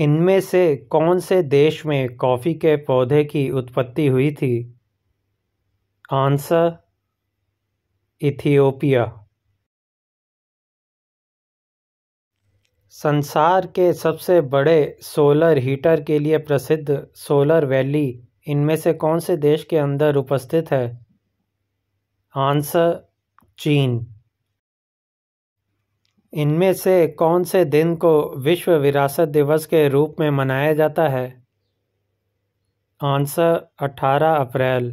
इनमें से कौन से देश में कॉफ़ी के पौधे की उत्पत्ति हुई थी आंसर इथियोपिया संसार के सबसे बड़े सोलर हीटर के लिए प्रसिद्ध सोलर वैली इनमें से कौन से देश के अंदर उपस्थित है आंसर चीन इनमें से कौन से दिन को विश्व विरासत दिवस के रूप में मनाया जाता है आंसर 18 अप्रैल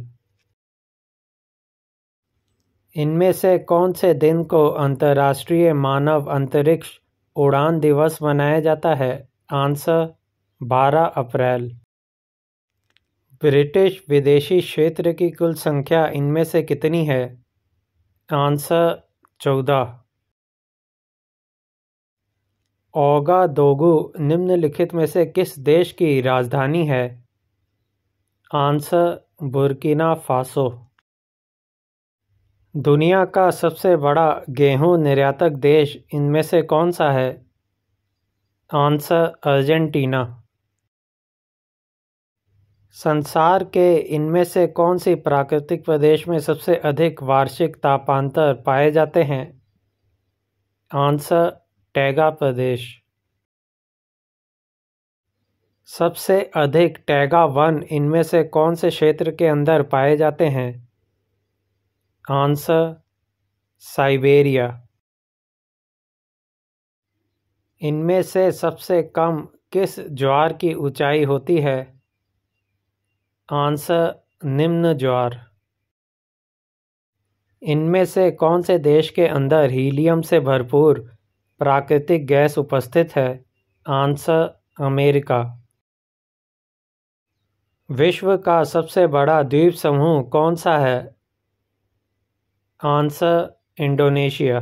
इनमें से कौन से दिन को अंतर्राष्ट्रीय मानव अंतरिक्ष उड़ान दिवस मनाया जाता है आंसर 12 अप्रैल ब्रिटिश विदेशी क्षेत्र की कुल संख्या इनमें से कितनी है आंसर चौदह दोगु निम्नलिखित में से किस देश की राजधानी है आंसर बुर्किना फासो दुनिया का सबसे बड़ा गेहूं निर्यातक देश इनमें से कौन सा है आंसर अर्जेंटीना संसार के इनमें से कौन सी प्राकृतिक प्रदेश में सबसे अधिक वार्षिक तापांतर पाए जाते हैं आंसर टैगा प्रदेश सबसे अधिक टैगा वन इनमें से कौन से क्षेत्र के अंदर पाए जाते हैं आंसर साइबेरिया इनमें से सबसे कम किस ज्वार की ऊंचाई होती है आंसर निम्न ज्वार इनमें से कौन से देश के अंदर हीलियम से भरपूर प्राकृतिक गैस उपस्थित है आंसर अमेरिका विश्व का सबसे बड़ा द्वीप समूह कौन सा है आंसर इंडोनेशिया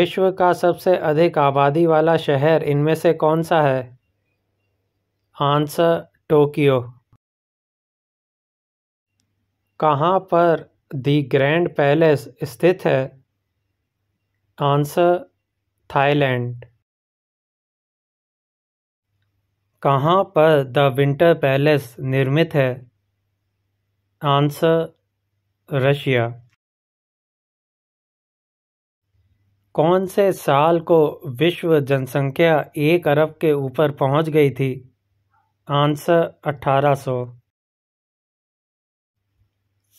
विश्व का सबसे अधिक आबादी वाला शहर इनमें से कौन सा है आंसर टोक्यो कहाँ पर दी ग्रैंड पैलेस स्थित है आंसर थाईलैंड कहाँ पर द विंटर पैलेस निर्मित है आंसर रशिया कौन से साल को विश्व जनसंख्या एक अरब के ऊपर पहुंच गई थी आंसर 1800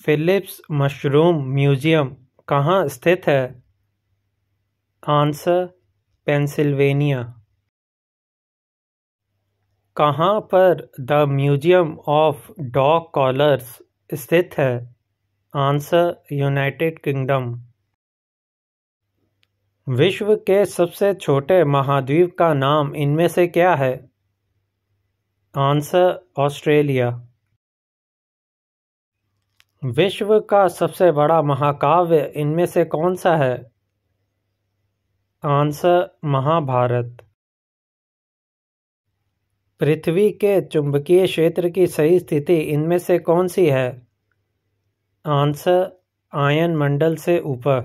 फिलिप्स मशरूम म्यूजियम कहाँ स्थित है आंसर पेंसिल्वेनिया कहाँ पर the museum of dog collars स्थित है आंसर यूनाइटेड किंगडम विश्व के सबसे छोटे महाद्वीप का नाम इनमें से क्या है आंसर ऑस्ट्रेलिया विश्व का सबसे बड़ा महाकाव्य इनमें से कौन सा है आंसर महाभारत पृथ्वी के चुंबकीय क्षेत्र की सही स्थिति इनमें से कौन सी है आंसर आयन मंडल से ऊपर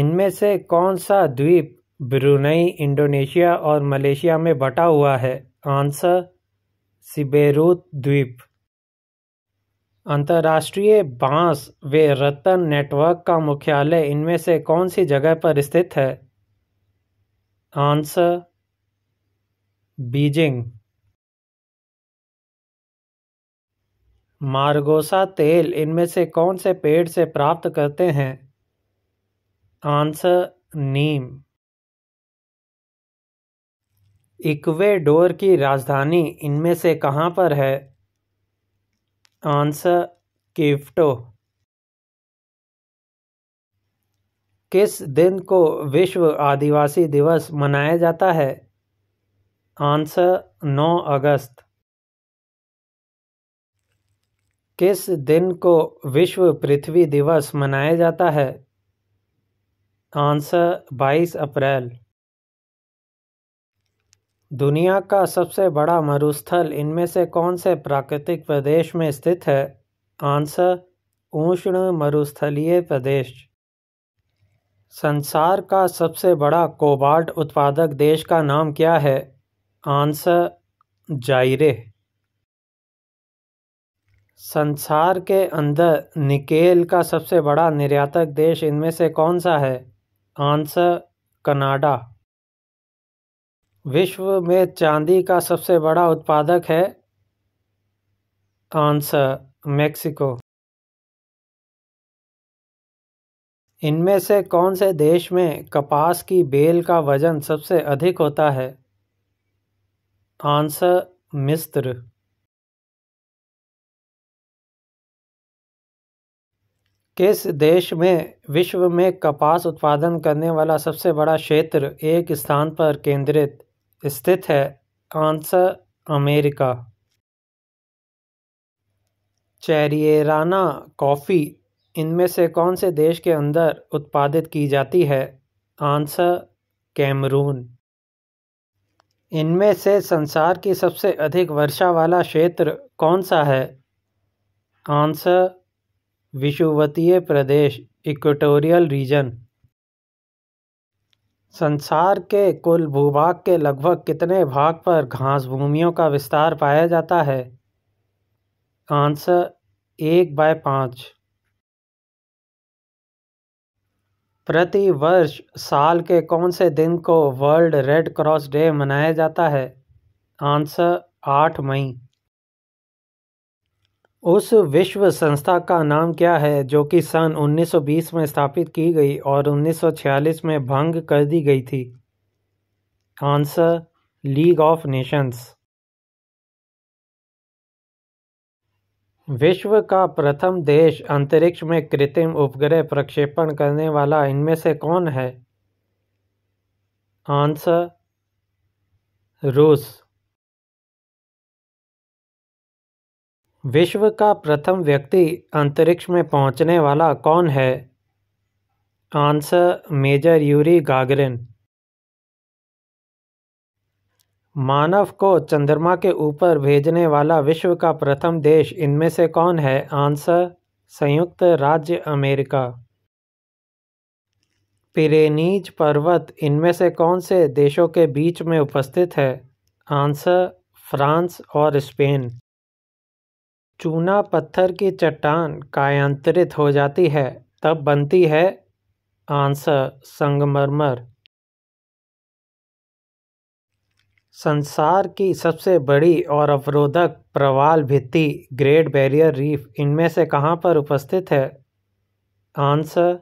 इनमें से कौन सा द्वीप ब्रुनई इंडोनेशिया और मलेशिया में बटा हुआ है आंसर सिबेरूत द्वीप अंतर्राष्ट्रीय बांस वे रत्न नेटवर्क का मुख्यालय इनमें से कौन सी जगह पर स्थित है आंसर बीजिंग मार्गोसा तेल इनमें से कौन से पेड़ से प्राप्त करते हैं आंसर नीम इक्वेडोर की राजधानी इनमें से कहां पर है आंसर क्विप्टो किस दिन को विश्व आदिवासी दिवस मनाया जाता है आंसर 9 अगस्त किस दिन को विश्व पृथ्वी दिवस मनाया जाता है आंसर 22 अप्रैल दुनिया का सबसे बड़ा मरुस्थल इनमें से कौन से प्राकृतिक प्रदेश में स्थित है आंसर उष्ण मरुस्थलीय प्रदेश संसार का सबसे बड़ा कोबाल्ट उत्पादक देश का नाम क्या है आंसर जायरे संसार के अंदर निकेल का सबसे बड़ा निर्यातक देश इनमें से कौन सा है आंसर कनाडा विश्व में चांदी का सबसे बड़ा उत्पादक है आंसर मेक्सिको इनमें से कौन से देश में कपास की बेल का वजन सबसे अधिक होता है आंसर मिस्र किस देश में विश्व में कपास उत्पादन करने वाला सबसे बड़ा क्षेत्र एक स्थान पर केंद्रित स्थित है आंसर अमेरिका चैरियराना कॉफ़ी इनमें से कौन से देश के अंदर उत्पादित की जाती है आंसर कैमरून इनमें से संसार की सबसे अधिक वर्षा वाला क्षेत्र कौन सा है आंसर विषुवतीय प्रदेश इक्वेटोरियल रीजन संसार के कुल भूभाग के लगभग कितने भाग पर घास भूमियों का विस्तार पाया जाता है आंसर एक बाय पाँच प्रति वर्ष साल के कौन से दिन को वर्ल्ड रेड क्रॉस डे मनाया जाता है आंसर आठ मई उस विश्व संस्था का नाम क्या है जो कि सन 1920 में स्थापित की गई और 1946 में भंग कर दी गई थी आंसर लीग ऑफ नेशंस विश्व का प्रथम देश अंतरिक्ष में कृत्रिम उपग्रह प्रक्षेपण करने वाला इनमें से कौन है आंसर रूस विश्व का प्रथम व्यक्ति अंतरिक्ष में पहुंचने वाला कौन है आंसर मेजर यूरी गागरिन मानव को चंद्रमा के ऊपर भेजने वाला विश्व का प्रथम देश इनमें से कौन है आंसर संयुक्त राज्य अमेरिका पिरेनीज पर्वत इनमें से कौन से देशों के बीच में उपस्थित है आंसर फ्रांस और स्पेन चूना पत्थर की चट्टान कायांतरित हो जाती है तब बनती है आंसर संगमरमर संसार की सबसे बड़ी और अवरोधक प्रवाल भित्ति ग्रेट बैरियर रीफ इनमें से कहाँ पर उपस्थित है आंसर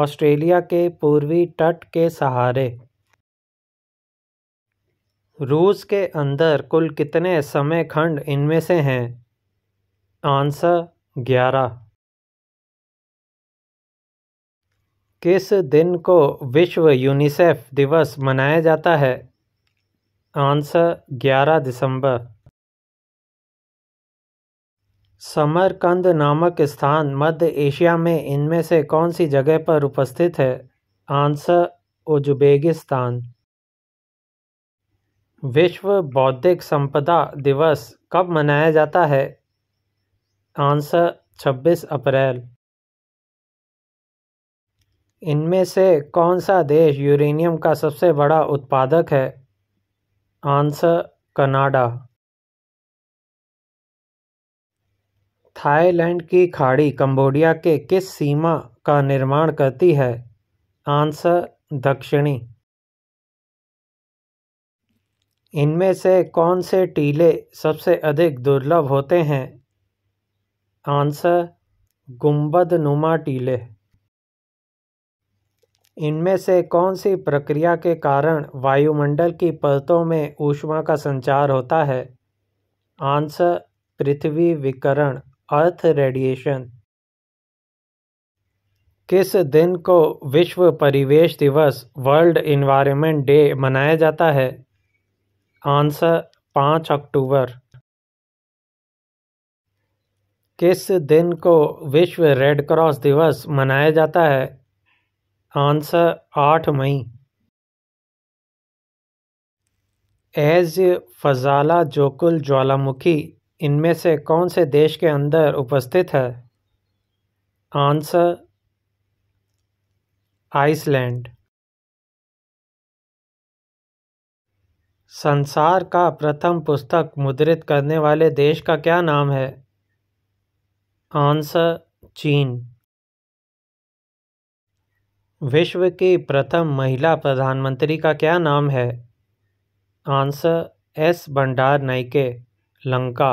ऑस्ट्रेलिया के पूर्वी तट के सहारे रूस के अंदर कुल कितने समय खंड इनमें से हैं आंसर ग्यारह किस दिन को विश्व यूनिसेफ दिवस मनाया जाता है आंसर ग्यारह दिसंबर समरकंद नामक स्थान मध्य एशिया में इनमें से कौन सी जगह पर उपस्थित है आंसर उज्बेगिस्तान विश्व बौद्धिक संपदा दिवस कब मनाया जाता है आंसर छब्बीस अप्रैल इनमें से कौन सा देश यूरेनियम का सबसे बड़ा उत्पादक है आंसर कनाडा थाईलैंड की खाड़ी कंबोडिया के किस सीमा का निर्माण करती है आंसर दक्षिणी इनमें से कौन से टीले सबसे अधिक दुर्लभ होते हैं आंसर नुमा टीले इनमें से कौन सी प्रक्रिया के कारण वायुमंडल की परतों में ऊष्मा का संचार होता है आंसर पृथ्वी विकरण अर्थ रेडिएशन किस दिन को विश्व परिवेश दिवस वर्ल्ड इन्वायरमेंट डे मनाया जाता है आंसर पाँच अक्टूबर किस दिन को विश्व रेड क्रॉस दिवस मनाया जाता है आंसर आठ मई एज फजाला जोकुल ज्वालामुखी इनमें से कौन से देश के अंदर उपस्थित है आंसर आइसलैंड संसार का प्रथम पुस्तक मुद्रित करने वाले देश का क्या नाम है आंसर चीन विश्व की प्रथम महिला प्रधानमंत्री का क्या नाम है answer S Bandaranaike Lanka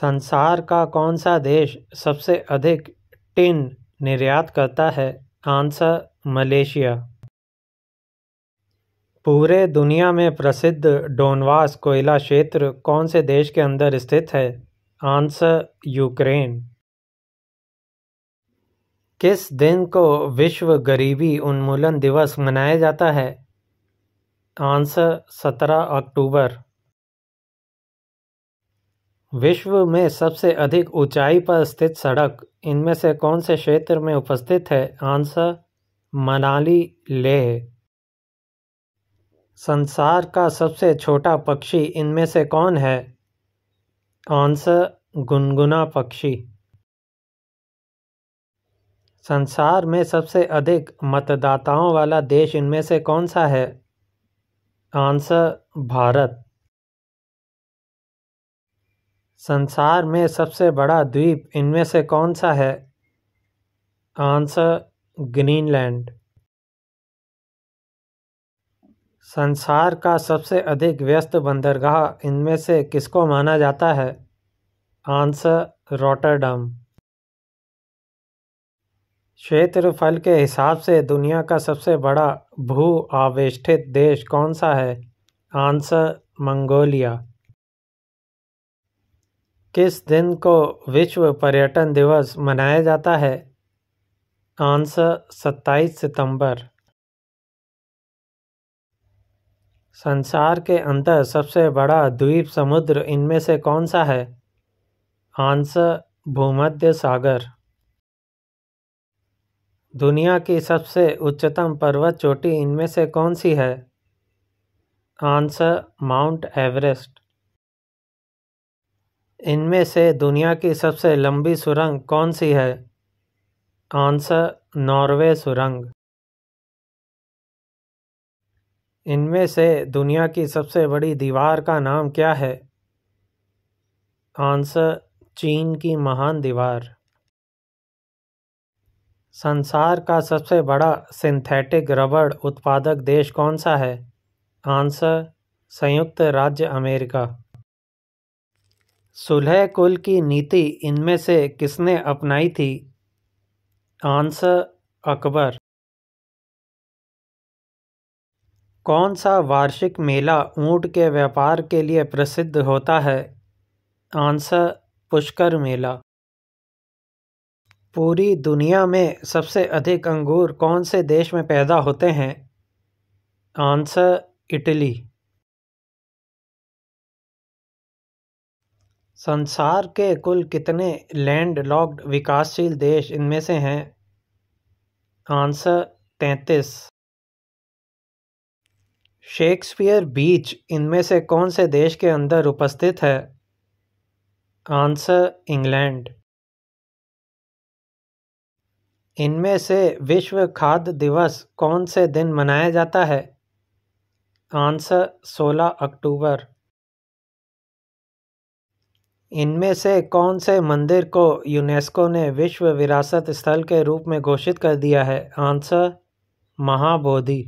संसार का कौन सा देश सबसे अधिक टिन निर्यात करता है आंसर मलेशिया पूरे दुनिया में प्रसिद्ध डोनवास कोयला क्षेत्र कौन से देश के अंदर स्थित है आंसर यूक्रेन किस दिन को विश्व गरीबी उन्मूलन दिवस मनाया जाता है आंसर सत्रह अक्टूबर विश्व में सबसे अधिक ऊंचाई पर स्थित सड़क इनमें से कौन से क्षेत्र में उपस्थित है आंसर मनाली लेह संसार का सबसे छोटा पक्षी इनमें से कौन है आंसर गुनगुना पक्षी संसार में सबसे अधिक मतदाताओं वाला देश इनमें से कौन सा है आंसर भारत संसार में सबसे बड़ा द्वीप इनमें से कौन सा है आंसर ग्रीनलैंड संसार का सबसे अधिक व्यस्त बंदरगाह इनमें से किसको माना जाता है आंसर रोटरडम क्षेत्रफल के हिसाब से दुनिया का सबसे बड़ा भू आवेष्टित देश कौन सा है आंसर मंगोलिया किस दिन को विश्व पर्यटन दिवस मनाया जाता है आंसर 27 सितंबर संसार के अंदर सबसे बड़ा द्वीप समुद्र इनमें से कौन सा है आंसर भूमध्य सागर दुनिया की सबसे उच्चतम पर्वत चोटी इनमें से कौन सी है आंसर माउंट एवरेस्ट इनमें से दुनिया की सबसे लंबी सुरंग कौन सी है आंसर नॉर्वे सुरंग इनमें से दुनिया की सबसे बड़ी दीवार का नाम क्या है आंसर चीन की महान दीवार संसार का सबसे बड़ा सिंथेटिक रबड़ उत्पादक देश कौन सा है आंसर संयुक्त राज्य अमेरिका सुलह कुल की नीति इनमें से किसने अपनाई थी आंसर अकबर कौन सा वार्षिक मेला ऊँट के व्यापार के लिए प्रसिद्ध होता है आंसर पुष्कर मेला पूरी दुनिया में सबसे अधिक अंगूर कौन से देश में पैदा होते हैं आंसर इटली संसार के कुल कितने लैंड लॉक्ड विकासशील देश इनमें से हैं आंसर तैंतीस शेक्सपियर बीच इनमें से कौन से देश के अंदर उपस्थित है आंसर इंग्लैंड इनमें से विश्व खाद्य दिवस कौन से दिन मनाया जाता है आंसर 16 अक्टूबर इनमें से कौन से मंदिर को यूनेस्को ने विश्व विरासत स्थल के रूप में घोषित कर दिया है आंसर महाबोधि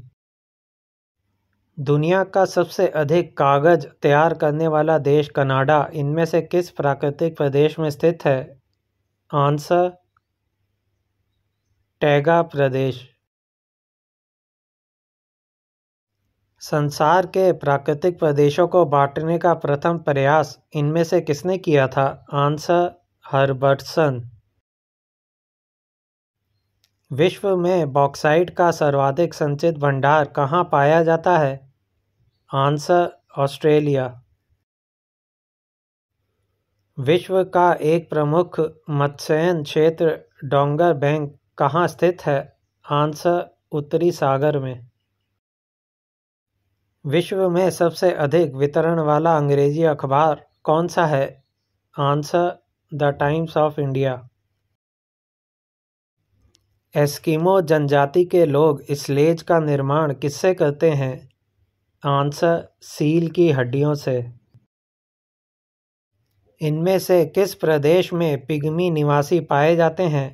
दुनिया का सबसे अधिक कागज़ तैयार करने वाला देश कनाडा इनमें से किस प्राकृतिक प्रदेश में स्थित है आंसर टैगा प्रदेश संसार के प्राकृतिक प्रदेशों को बांटने का प्रथम प्रयास इनमें से किसने किया था आंसर हर्बर्टसन विश्व में बॉक्साइट का सर्वाधिक संचित भंडार कहाँ पाया जाता है आंसर ऑस्ट्रेलिया विश्व का एक प्रमुख मत्स्यन क्षेत्र डोंगर बैंक कहाँ स्थित है आंसर उत्तरी सागर में विश्व में सबसे अधिक वितरण वाला अंग्रेजी अखबार कौन सा है answer the Times of India Eskimo जनजाति के लोग स्लेज का निर्माण किससे करते हैं आंसर सील की हड्डियों से इनमें से किस प्रदेश में पिग्मी निवासी पाए जाते हैं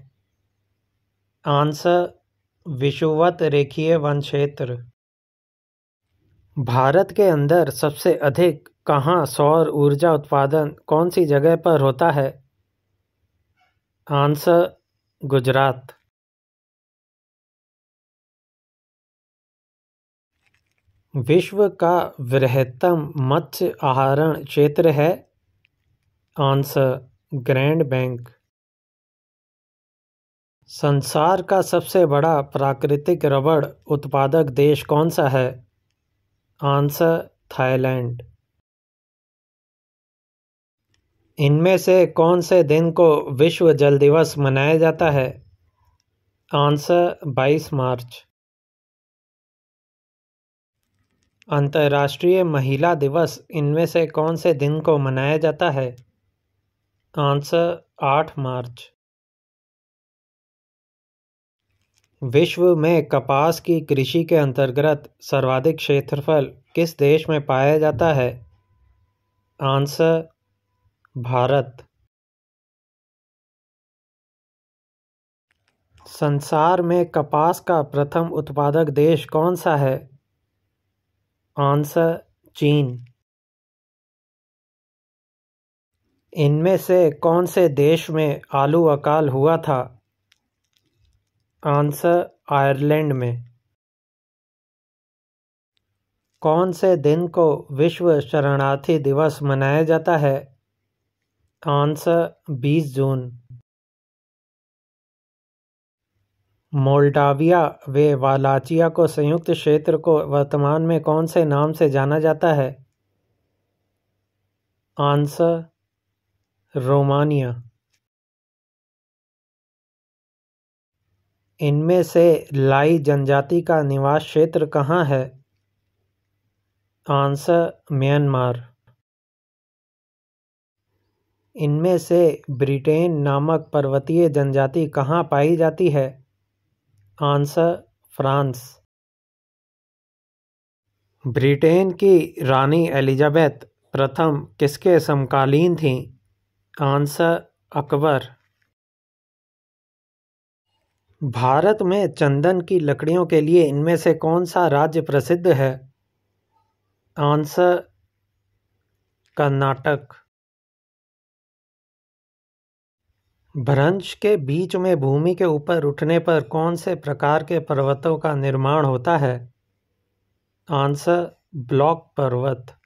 आंसर विषुवत रेखीय वन क्षेत्र भारत के अंदर सबसे अधिक कहाँ सौर ऊर्जा उत्पादन कौन सी जगह पर होता है आंसर गुजरात विश्व का वृहत्तम मत्स्य आहरण क्षेत्र है आंसर ग्रैंड बैंक संसार का सबसे बड़ा प्राकृतिक रबड़ उत्पादक देश कौन सा है आंसर थाईलैंड इनमें से कौन से दिन को विश्व जल दिवस मनाया जाता है आंसर 22 मार्च अंतर्राष्ट्रीय महिला दिवस इनमें से कौन से दिन को मनाया जाता है आंसर आठ मार्च विश्व में कपास की कृषि के अंतर्गत सर्वाधिक क्षेत्रफल किस देश में पाया जाता है आंसर भारत संसार में कपास का प्रथम उत्पादक देश कौन सा है आंसर चीन इनमें से कौन से देश में आलू अकाल हुआ था आंसर आयरलैंड में कौन से दिन को विश्व शरणार्थी दिवस मनाया जाता है आंसर 20 जून मोल्डाविया वे वालाचिया को संयुक्त क्षेत्र को वर्तमान में कौन से नाम से जाना जाता है आंसर रोमानिया इनमें से लाई जनजाति का निवास क्षेत्र कहाँ है आंसर म्यांमार इनमें से ब्रिटेन नामक पर्वतीय जनजाति कहाँ पाई जाती है आंसर फ्रांस ब्रिटेन की रानी एलिजाबेथ प्रथम किसके समकालीन थी आंसर अकबर भारत में चंदन की लकड़ियों के लिए इनमें से कौन सा राज्य प्रसिद्ध है आंसर कर्नाटक भ्रंश के बीच में भूमि के ऊपर उठने पर कौन से प्रकार के पर्वतों का निर्माण होता है आंसर ब्लॉक पर्वत